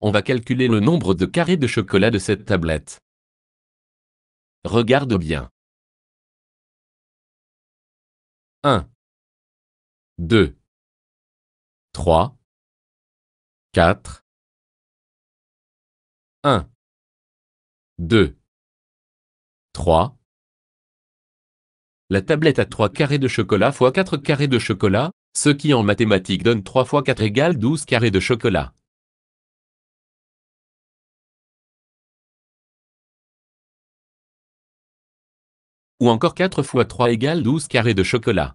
on va calculer le nombre de carrés de chocolat de cette tablette. Regarde bien. 1 2 3 4 1 2 3 La tablette a 3 carrés de chocolat x 4 carrés de chocolat, ce qui en mathématiques donne 3 x 4 égale 12 carrés de chocolat. ou encore 4 fois 3 égale 12 carrés de chocolat.